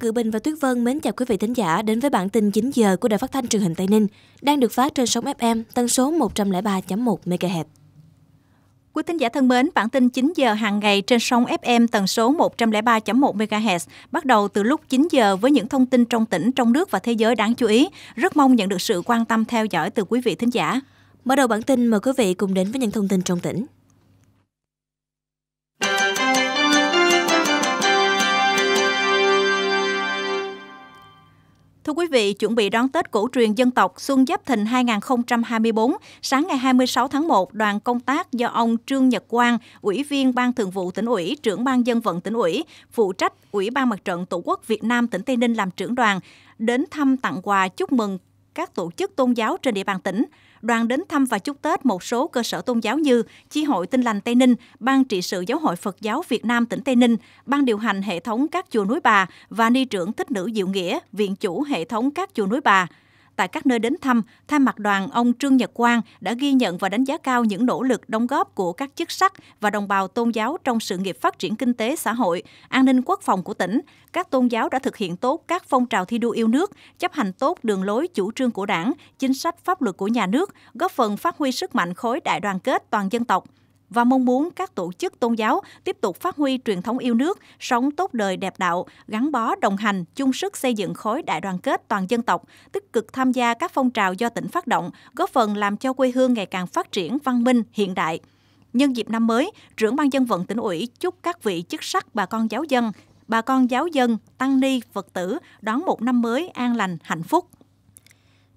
Cự Bình và Tuyết Vân mến chào quý vị thính giả đến với bản tin 9 giờ của Đài Phát thanh Truyền hình Tây Ninh, đang được phát trên sóng FM tần số 103.1 MHz. Quý thính giả thân mến, bản tin 9 giờ hàng ngày trên sóng FM tần số 103.1 MHz bắt đầu từ lúc 9 giờ với những thông tin trong tỉnh, trong nước và thế giới đáng chú ý. Rất mong nhận được sự quan tâm theo dõi từ quý vị thính giả. Mở đầu bản tin mời quý vị cùng đến với những thông tin trong tỉnh. Thưa quý vị, chuẩn bị đón Tết cổ truyền dân tộc Xuân Giáp Thìn 2024, sáng ngày 26 tháng 1, đoàn công tác do ông Trương Nhật Quang, Ủy viên Ban Thường vụ tỉnh ủy, trưởng ban dân vận tỉnh ủy, phụ trách Ủy ban Mặt trận Tổ quốc Việt Nam tỉnh Tây Ninh làm trưởng đoàn, đến thăm tặng quà chúc mừng các tổ chức tôn giáo trên địa bàn tỉnh. Đoàn đến thăm và chúc Tết một số cơ sở tôn giáo như Chi hội tinh lành Tây Ninh, Ban trị sự Giáo hội Phật giáo Việt Nam tỉnh Tây Ninh, Ban điều hành hệ thống các chùa núi Bà và ni trưởng Thích Nữ Diệu Nghĩa, Viện chủ hệ thống các chùa núi Bà tại các nơi đến thăm, thay mặt đoàn, ông Trương Nhật Quang đã ghi nhận và đánh giá cao những nỗ lực đóng góp của các chức sắc và đồng bào tôn giáo trong sự nghiệp phát triển kinh tế xã hội, an ninh quốc phòng của tỉnh. Các tôn giáo đã thực hiện tốt các phong trào thi đua yêu nước, chấp hành tốt đường lối chủ trương của đảng, chính sách pháp luật của nhà nước, góp phần phát huy sức mạnh khối đại đoàn kết toàn dân tộc và mong muốn các tổ chức tôn giáo tiếp tục phát huy truyền thống yêu nước, sống tốt đời đẹp đạo, gắn bó đồng hành, chung sức xây dựng khối đại đoàn kết toàn dân tộc, tích cực tham gia các phong trào do tỉnh phát động, góp phần làm cho quê hương ngày càng phát triển văn minh, hiện đại. Nhân dịp năm mới, trưởng ban dân vận tỉnh ủy chúc các vị chức sắc bà con giáo dân, bà con giáo dân, tăng ni, Phật tử đón một năm mới an lành, hạnh phúc.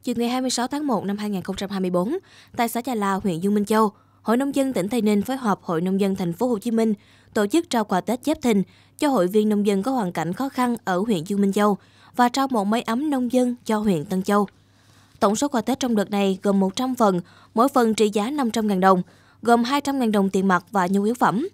Chiều ngày 26 tháng 1 năm 2024, tại xã Trà Lào, huyện Dương Minh Châu, Hội nông dân tỉnh Tây Ninh phối hợp Hội nông dân thành phố Hồ Chí Minh tổ chức trao quà Tết Giáp Thìn cho hội viên nông dân có hoàn cảnh khó khăn ở huyện Dương Minh Châu và trao một máy ấm nông dân cho huyện Tân Châu. Tổng số quà Tết trong đợt này gồm 100 phần, mỗi phần trị giá 500.000 đồng, gồm 200.000 đồng tiền mặt và nhu yếu phẩm.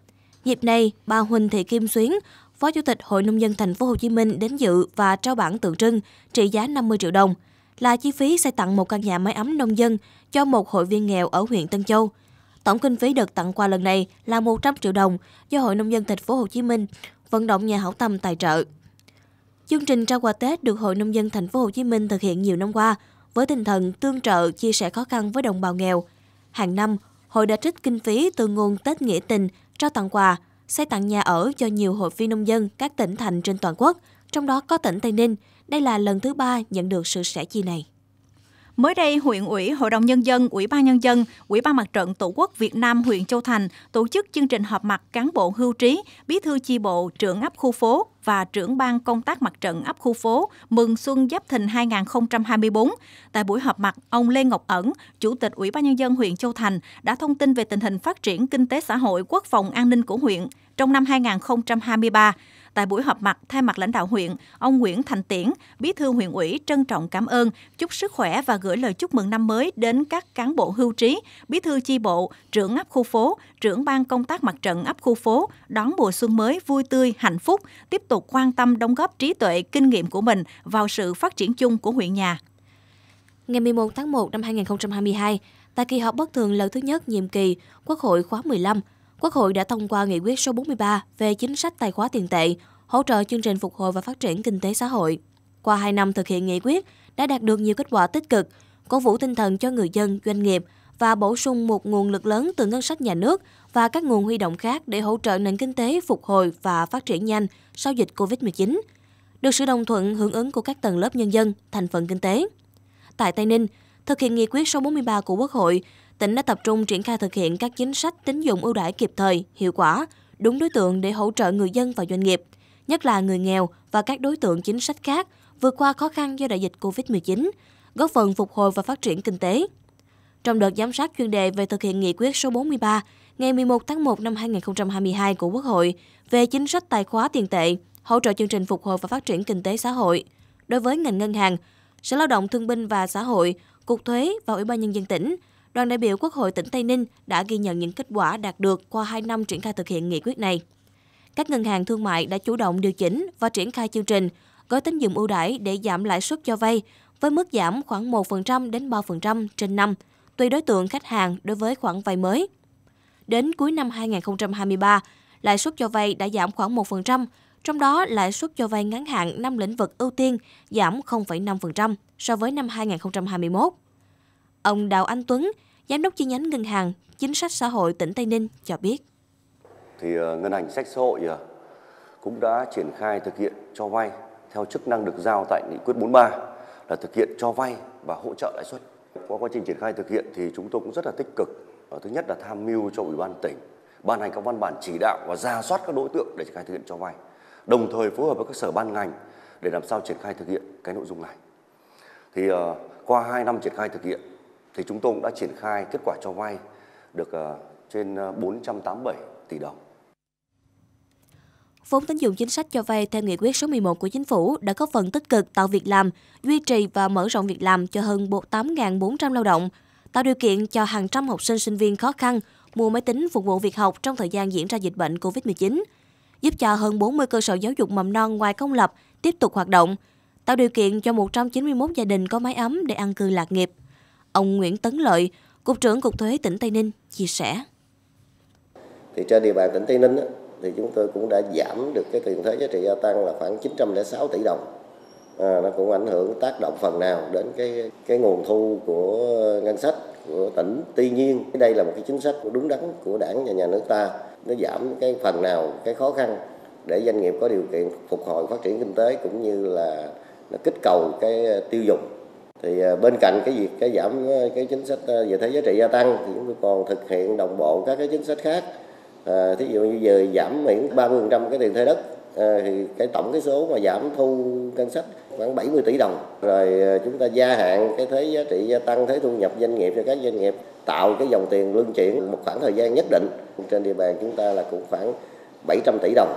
Dịp này, bà Huỳnh Thị Kim Xuyến, Phó Chủ tịch Hội nông dân thành phố Hồ Chí Minh đến dự và trao bản tượng trưng trị giá 50 triệu đồng là chi phí xây tặng một căn nhà máy ấm nông dân cho một hội viên nghèo ở huyện Tân Châu. Tổng kinh phí đợt tặng quà lần này là 100 triệu đồng do Hội Nông dân Thành phố Hồ Chí Minh vận động nhà hảo tâm tài trợ. Chương trình trao quà Tết được Hội Nông dân Thành phố Hồ Chí Minh thực hiện nhiều năm qua với tinh thần tương trợ chia sẻ khó khăn với đồng bào nghèo. Hàng năm, hội đã trích kinh phí từ nguồn Tết nghĩa tình trao tặng quà, xây tặng nhà ở cho nhiều hội viên nông dân các tỉnh thành trên toàn quốc, trong đó có tỉnh Tây Ninh. Đây là lần thứ ba nhận được sự sẻ chia này. Mới đây, huyện ủy, hội đồng nhân dân, ủy ban nhân dân, ủy ban mặt trận Tổ quốc Việt Nam huyện Châu Thành tổ chức chương trình họp mặt cán bộ hưu trí, bí thư chi bộ, trưởng ấp khu phố và trưởng ban công tác mặt trận ấp khu phố mừng xuân Giáp Thìn 2024. Tại buổi họp mặt, ông Lê Ngọc Ẩn, Chủ tịch Ủy ban nhân dân huyện Châu Thành đã thông tin về tình hình phát triển kinh tế xã hội, quốc phòng an ninh của huyện trong năm 2023. Tại buổi họp mặt, thay mặt lãnh đạo huyện, ông Nguyễn Thành Tiễn, bí thư huyện ủy trân trọng cảm ơn, chúc sức khỏe và gửi lời chúc mừng năm mới đến các cán bộ hưu trí, bí thư chi bộ, trưởng ấp khu phố, trưởng ban công tác mặt trận ấp khu phố, đón mùa xuân mới vui tươi, hạnh phúc, tiếp tục quan tâm đóng góp trí tuệ, kinh nghiệm của mình vào sự phát triển chung của huyện nhà. Ngày 11 tháng 1 năm 2022, tại kỳ họp bất thường lần thứ nhất nhiệm kỳ Quốc hội khóa 15, Quốc hội đã thông qua nghị quyết số 43 về chính sách tài khóa tiền tệ, hỗ trợ chương trình phục hồi và phát triển kinh tế xã hội. Qua 2 năm thực hiện nghị quyết đã đạt được nhiều kết quả tích cực, cổ vũ tinh thần cho người dân, doanh nghiệp và bổ sung một nguồn lực lớn từ ngân sách nhà nước và các nguồn huy động khác để hỗ trợ nền kinh tế phục hồi và phát triển nhanh sau dịch COVID-19, được sự đồng thuận hưởng ứng của các tầng lớp nhân dân, thành phần kinh tế. Tại Tây Ninh, thực hiện nghị quyết số 43 của Quốc hội, tỉnh đã tập trung triển khai thực hiện các chính sách tín dụng ưu đãi kịp thời, hiệu quả, đúng đối tượng để hỗ trợ người dân và doanh nghiệp, nhất là người nghèo và các đối tượng chính sách khác vượt qua khó khăn do đại dịch COVID-19, góp phần phục hồi và phát triển kinh tế. Trong đợt giám sát chuyên đề về thực hiện nghị quyết số 43 ngày 11 tháng 1 năm 2022 của Quốc hội về chính sách tài khóa tiền tệ, hỗ trợ chương trình phục hồi và phát triển kinh tế xã hội, đối với ngành ngân hàng, Sở Lao động Thương binh và Xã hội, Cục Thuế và Ủy ban Nhân dân tỉnh đoàn đại biểu Quốc hội tỉnh Tây Ninh đã ghi nhận những kết quả đạt được qua 2 năm triển khai thực hiện nghị quyết này. Các ngân hàng thương mại đã chủ động điều chỉnh và triển khai chương trình gói tín dụng ưu đãi để giảm lãi suất cho vay với mức giảm khoảng 1% đến 3% trên năm, tùy đối tượng khách hàng đối với khoản vay mới. Đến cuối năm 2023, lãi suất cho vay đã giảm khoảng 1%, trong đó lãi suất cho vay ngắn hạn năm lĩnh vực ưu tiên giảm 0,5% so với năm 2021. Ông Đào Anh Tuấn, Giám đốc chi nhánh Ngân hàng Chính sách Xã hội tỉnh Tây Ninh cho biết. Thì ờ, Ngân hàng Sách Xã hội ờ, cũng đã triển khai thực hiện cho vay theo chức năng được giao tại Nghị quyết 43 là thực hiện cho vay và hỗ trợ lãi suất. Qua quá trình triển khai thực hiện thì chúng tôi cũng rất là tích cực. Ờ, thứ nhất là tham mưu cho Ủy ban tỉnh ban hành các văn bản chỉ đạo và ra soát các đối tượng để triển khai thực hiện cho vay. Đồng thời phối hợp với các sở ban ngành để làm sao triển khai thực hiện cái nội dung này. Thì qua 2 năm triển khai thực hiện thì chúng tôi cũng đã triển khai kết quả cho vay được ờ, trên 487 ờ, tỷ đồng. Vốn tín dụng chính sách cho vay theo nghị quyết số 11 của chính phủ đã có phần tích cực tạo việc làm, duy trì và mở rộng việc làm cho hơn 8.400 lao động, tạo điều kiện cho hàng trăm học sinh sinh viên khó khăn mua máy tính phục vụ việc học trong thời gian diễn ra dịch bệnh COVID-19, giúp cho hơn 40 cơ sở giáo dục mầm non ngoài công lập tiếp tục hoạt động, tạo điều kiện cho 191 gia đình có máy ấm để ăn cư lạc nghiệp. Ông Nguyễn Tấn Lợi, Cục trưởng Cục Thuế tỉnh Tây Ninh chia sẻ. Thì trên địa bàn tỉnh Tây Ninh thì chúng tôi cũng đã giảm được cái tiền thuế giá trị gia tăng là khoảng 906 tỷ đồng. À, nó cũng ảnh hưởng tác động phần nào đến cái cái nguồn thu của ngân sách của tỉnh. Tuy nhiên, đây là một cái chính sách đúng đắn của Đảng và nhà nước ta. Nó giảm cái phần nào cái khó khăn để doanh nghiệp có điều kiện phục hồi phát triển kinh tế cũng như là nó kích cầu cái tiêu dùng thì à, bên cạnh cái việc cái giảm à, cái chính sách à, về thuế giá trị gia tăng thì chúng tôi còn thực hiện đồng bộ các cái chính sách khác à, thí dụ như về giảm miễn 30% cái tiền thuê đất à, thì cái tổng cái số mà giảm thu ngân sách khoảng 70 tỷ đồng rồi chúng ta gia hạn cái thuế giá trị gia tăng thuế thu nhập doanh nghiệp cho các doanh nghiệp tạo cái dòng tiền luân chuyển một khoảng thời gian nhất định trên địa bàn chúng ta là cũng khoảng 700 tỷ đồng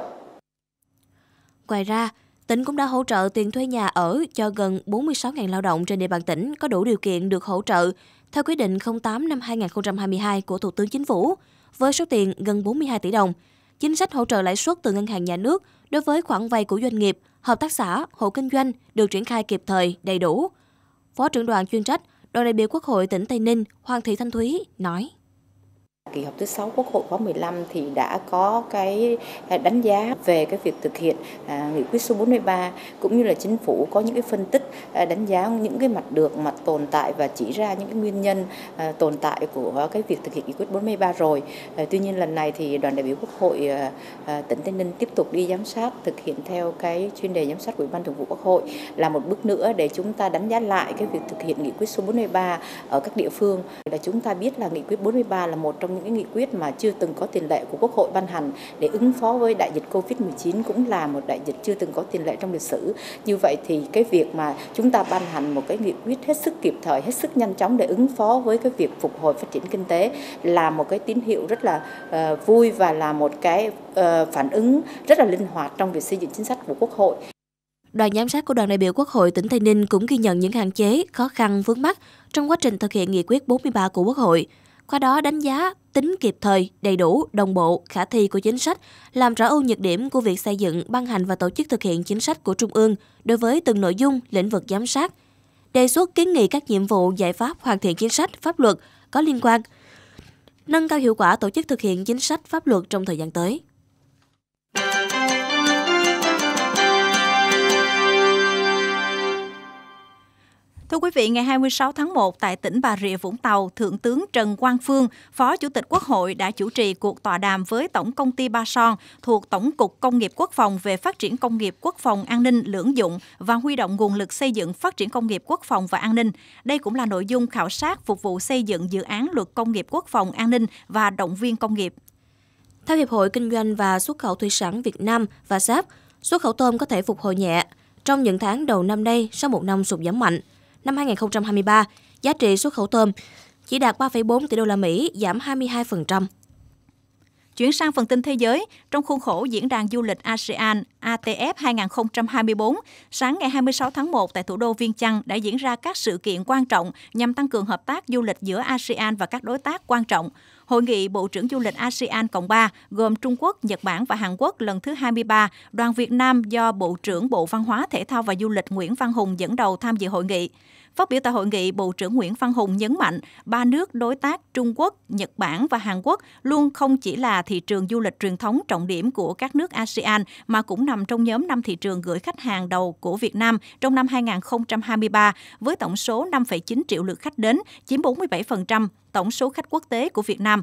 Ngoài ra, tỉnh cũng đã hỗ trợ tiền thuê nhà ở cho gần 46.000 lao động trên địa bàn tỉnh có đủ điều kiện được hỗ trợ theo quyết định 08 năm 2022 của Thủ tướng Chính phủ với số tiền gần 42 tỷ đồng. Chính sách hỗ trợ lãi suất từ ngân hàng nhà nước đối với khoản vay của doanh nghiệp, hợp tác xã, hộ kinh doanh được triển khai kịp thời, đầy đủ. Phó trưởng đoàn chuyên trách, đoàn đại biểu Quốc hội tỉnh Tây Ninh, Hoàng Thị Thanh Thúy nói: Kỳ họp thứ 6 Quốc hội khóa 15 thì đã có cái à, đánh giá về cái việc thực hiện à, nghị quyết số 43 cũng như là chính phủ có những cái phân tích à, đánh giá những cái mặt được mặt tồn tại và chỉ ra những cái nguyên nhân tồn tại của cái việc thực hiện nghị quyết 43 rồi. Tuy nhiên lần này thì đoàn đại biểu Quốc hội tỉnh Tây Ninh tiếp tục đi giám sát thực hiện theo cái chuyên đề giám sát của Ủy ban Thường vụ Quốc hội là một bước nữa để chúng ta đánh giá lại cái việc thực hiện nghị quyết số 43 ở các địa phương là chúng ta biết là nghị quyết 43 là một trong trong những nghị quyết mà chưa từng có tiền lệ của Quốc hội ban hành để ứng phó với đại dịch Covid-19 cũng là một đại dịch chưa từng có tiền lệ trong lịch sử. Như vậy thì cái việc mà chúng ta ban hành một cái nghị quyết hết sức kịp thời, hết sức nhanh chóng để ứng phó với cái việc phục hồi phát triển kinh tế là một cái tín hiệu rất là uh, vui và là một cái uh, phản ứng rất là linh hoạt trong việc xây dựng chính sách của Quốc hội. Đoàn giám sát của đoàn đại biểu Quốc hội tỉnh Tây Ninh cũng ghi nhận những hạn chế, khó khăn, vướng mắt trong quá trình thực hiện nghị quyết 43 của Quốc hội – qua đó đánh giá tính kịp thời, đầy đủ, đồng bộ, khả thi của chính sách, làm rõ ưu nhược điểm của việc xây dựng, ban hành và tổ chức thực hiện chính sách của Trung ương đối với từng nội dung, lĩnh vực giám sát, đề xuất kiến nghị các nhiệm vụ, giải pháp hoàn thiện chính sách, pháp luật có liên quan, nâng cao hiệu quả tổ chức thực hiện chính sách pháp luật trong thời gian tới. Thưa quý vị, ngày 26 tháng 1 tại tỉnh Bà Rịa Vũng Tàu, Thượng tướng Trần Quang Phương, Phó Chủ tịch Quốc hội đã chủ trì cuộc tọa đàm với Tổng công ty Ba Son thuộc Tổng cục Công nghiệp Quốc phòng về phát triển công nghiệp quốc phòng an ninh lưỡng dụng và huy động nguồn lực xây dựng phát triển công nghiệp quốc phòng và an ninh. Đây cũng là nội dung khảo sát phục vụ xây dựng dự án luật công nghiệp quốc phòng an ninh và động viên công nghiệp. Theo Hiệp hội Kinh doanh và Xuất khẩu Thủy sản Việt Nam và SAP, xuất khẩu tôm có thể phục hồi nhẹ trong những tháng đầu năm nay sau một năm sụt giảm mạnh – năm 2023, giá trị xuất khẩu tôm chỉ đạt 3,4 tỷ đô la Mỹ, giảm 22%. Chuyển sang phần tin thế giới, trong khuôn khổ diễn đàn du lịch ASEAN ATF 2024, sáng ngày 26 tháng 1 tại thủ đô Viên Chăn đã diễn ra các sự kiện quan trọng nhằm tăng cường hợp tác du lịch giữa ASEAN và các đối tác quan trọng. Hội nghị Bộ trưởng Du lịch ASEAN Cộng 3 gồm Trung Quốc, Nhật Bản và Hàn Quốc lần thứ 23, đoàn Việt Nam do Bộ trưởng Bộ Văn hóa, Thể thao và Du lịch Nguyễn Văn Hùng dẫn đầu tham dự hội nghị. Phát biểu tại hội nghị, Bộ trưởng Nguyễn Văn Hùng nhấn mạnh ba nước đối tác Trung Quốc, Nhật Bản và Hàn Quốc luôn không chỉ là thị trường du lịch truyền thống trọng điểm của các nước ASEAN mà cũng nằm trong nhóm năm thị trường gửi khách hàng đầu của Việt Nam trong năm 2023 với tổng số 5,9 triệu lượt khách đến, chiếm 47% tổng số khách quốc tế của Việt Nam.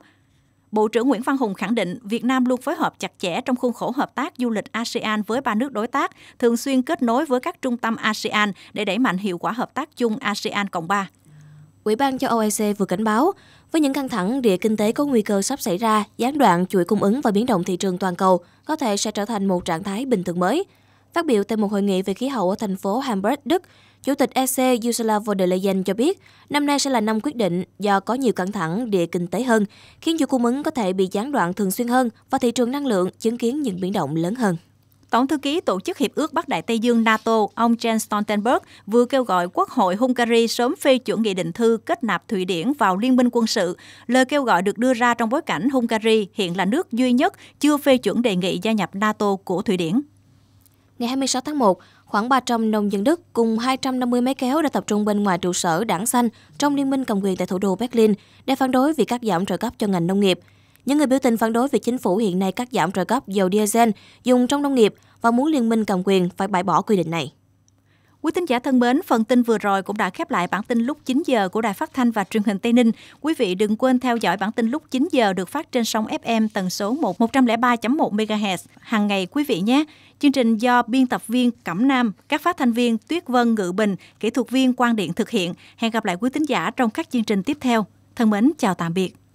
Bộ trưởng Nguyễn Văn Hùng khẳng định Việt Nam luôn phối hợp chặt chẽ trong khuôn khổ hợp tác du lịch ASEAN với ba nước đối tác, thường xuyên kết nối với các trung tâm ASEAN để đẩy mạnh hiệu quả hợp tác chung ASEAN cộng 3. Ủy ban Cho OEC vừa cảnh báo, với những căng thẳng địa kinh tế có nguy cơ sắp xảy ra, gián đoạn chuỗi cung ứng và biến động thị trường toàn cầu có thể sẽ trở thành một trạng thái bình thường mới – Phát biểu tại một hội nghị về khí hậu ở thành phố Hamburg, Đức, Chủ tịch EC Ursula von der Leyen cho biết, năm nay sẽ là năm quyết định do có nhiều căng thẳng địa kinh tế hơn, khiến chuỗi cung ứng có thể bị gián đoạn thường xuyên hơn và thị trường năng lượng chứng kiến những biến động lớn hơn. Tổng thư ký Tổ chức Hiệp ước Bắc Đại Tây Dương NATO, ông Jens Stoltenberg, vừa kêu gọi Quốc hội Hungary sớm phê chuẩn nghị định thư kết nạp Thụy Điển vào Liên minh quân sự. Lời kêu gọi được đưa ra trong bối cảnh Hungary hiện là nước duy nhất chưa phê chuẩn đề nghị gia nhập NATO của Thụy Điển ngày 26 tháng 1, khoảng 300 nông dân Đức cùng 250 máy kéo đã tập trung bên ngoài trụ sở đảng xanh trong liên minh cầm quyền tại thủ đô Berlin để phản đối việc cắt giảm trợ cấp cho ngành nông nghiệp. Những người biểu tình phản đối việc chính phủ hiện nay cắt giảm trợ cấp dầu diesel dùng trong nông nghiệp và muốn liên minh cầm quyền phải bãi bỏ quy định này. Quý thính giả thân mến, phần tin vừa rồi cũng đã khép lại bản tin lúc 9 giờ của Đài Phát thanh và Truyền hình Tây Ninh. Quý vị đừng quên theo dõi bản tin lúc 9 giờ được phát trên sóng FM tần số 1 103.1 MHz hàng ngày quý vị nhé. Chương trình do biên tập viên Cẩm Nam, các phát thanh viên Tuyết Vân Ngự Bình, kỹ thuật viên Quang Điện thực hiện. Hẹn gặp lại quý thính giả trong các chương trình tiếp theo. Thân mến, chào tạm biệt.